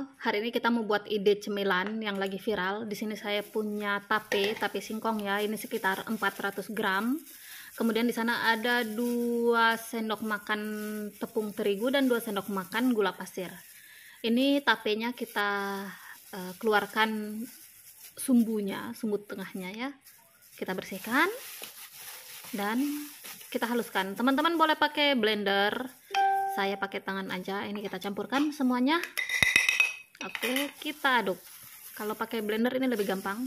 Hari ini kita mau buat ide cemilan yang lagi viral. Di sini saya punya tape, tape singkong ya. Ini sekitar 400 gram. Kemudian di sana ada 2 sendok makan tepung terigu dan 2 sendok makan gula pasir. Ini tapenya kita uh, keluarkan sumbunya, sumbu tengahnya ya. Kita bersihkan dan kita haluskan. Teman-teman boleh pakai blender saya pakai tangan aja ini kita campurkan semuanya Oke, kita aduk. Kalau pakai blender ini lebih gampang.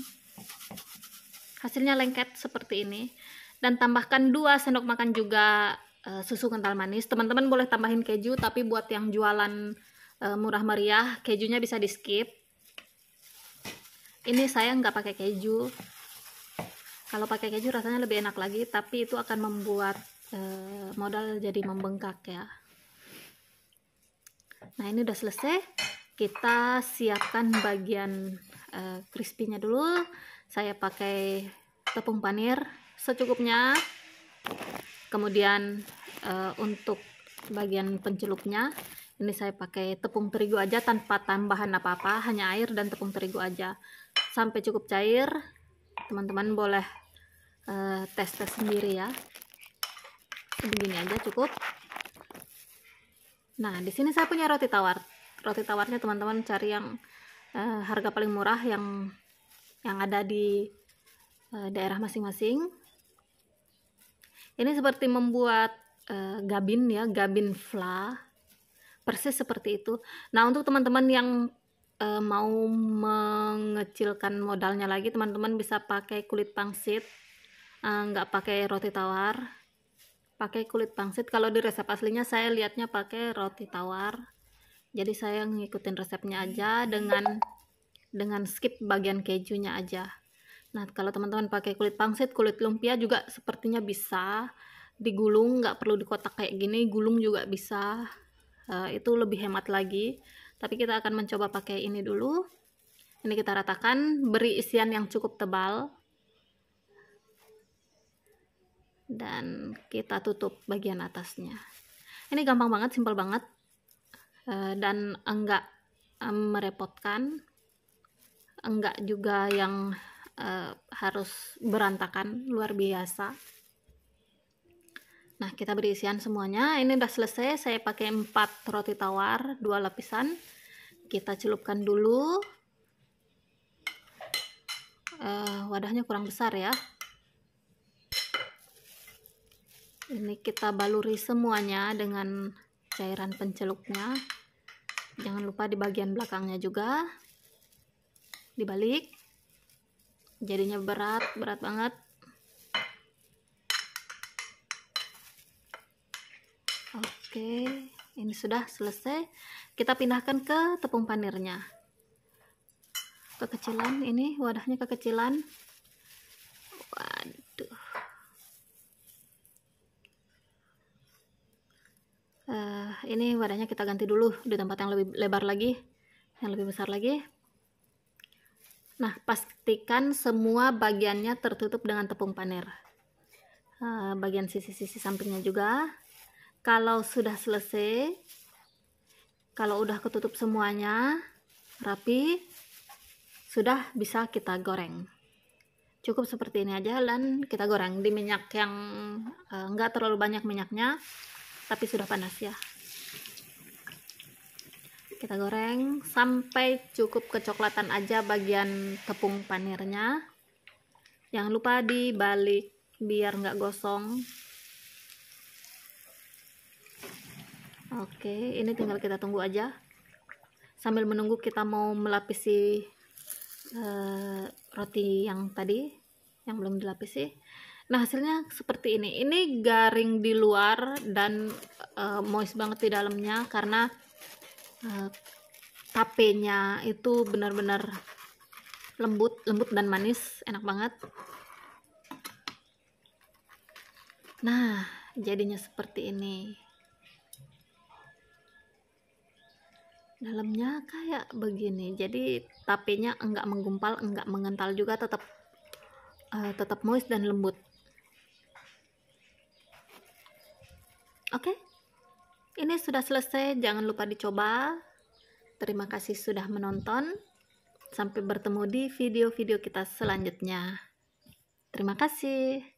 Hasilnya lengket seperti ini. Dan tambahkan 2 sendok makan juga e, susu kental manis. Teman-teman boleh tambahin keju, tapi buat yang jualan e, murah meriah, kejunya bisa di skip. Ini saya nggak pakai keju. Kalau pakai keju rasanya lebih enak lagi, tapi itu akan membuat e, modal jadi membengkak ya. Nah ini udah selesai kita siapkan bagian uh, crispy-nya dulu saya pakai tepung panir secukupnya kemudian uh, untuk bagian pencelupnya ini saya pakai tepung terigu aja tanpa tambahan apa-apa hanya air dan tepung terigu aja sampai cukup cair teman-teman boleh tes eh, tes-tes sendiri ya begini aja cukup nah di sini saya punya roti tawar roti tawarnya teman-teman cari yang uh, harga paling murah yang yang ada di uh, daerah masing-masing ini seperti membuat uh, gabin ya gabin fla persis seperti itu nah untuk teman-teman yang uh, mau mengecilkan modalnya lagi teman-teman bisa pakai kulit pangsit nggak uh, pakai roti tawar pakai kulit pangsit kalau di resep aslinya saya lihatnya pakai roti tawar jadi saya ngikutin resepnya aja dengan dengan skip bagian kejunya aja nah kalau teman-teman pakai kulit pangsit kulit lumpia juga sepertinya bisa digulung nggak perlu dikotak kayak gini gulung juga bisa uh, itu lebih hemat lagi tapi kita akan mencoba pakai ini dulu ini kita ratakan beri isian yang cukup tebal dan kita tutup bagian atasnya ini gampang banget, simpel banget Eh, dan enggak merepotkan enggak juga yang uh, harus berantakan luar biasa nah kita beri isian semuanya ini udah selesai saya pakai 4 roti tawar 2 lapisan kita celupkan dulu uh, wadahnya kurang besar ya ini kita baluri semuanya dengan cairan pencelupnya jangan lupa di bagian belakangnya juga dibalik jadinya berat berat banget oke ini sudah selesai kita pindahkan ke tepung panirnya kekecilan ini wadahnya kekecilan waduh ini wadahnya kita ganti dulu di tempat yang lebih lebar lagi yang lebih besar lagi nah pastikan semua bagiannya tertutup dengan tepung panir eh, bagian sisi-sisi sampingnya juga kalau sudah selesai kalau udah ketutup semuanya rapi sudah bisa kita goreng cukup seperti ini aja dan kita goreng di minyak yang enggak eh, terlalu banyak minyaknya tapi sudah panas ya kita goreng sampai cukup kecoklatan aja bagian tepung panirnya jangan lupa dibalik biar nggak gosong oke ini tinggal kita tunggu aja sambil menunggu kita mau melapisi uh, roti yang tadi yang belum dilapisi nah hasilnya seperti ini ini garing di luar dan uh, moist banget di dalamnya karena Eh, tapenya itu benar-benar lembut lembut dan manis enak banget nah jadinya seperti ini dalamnya kayak begini jadi tapenya enggak menggumpal enggak mengental juga tetap uh, tetap moist dan lembut oke okay? Ini sudah selesai, jangan lupa dicoba. Terima kasih sudah menonton. Sampai bertemu di video-video kita selanjutnya. Terima kasih.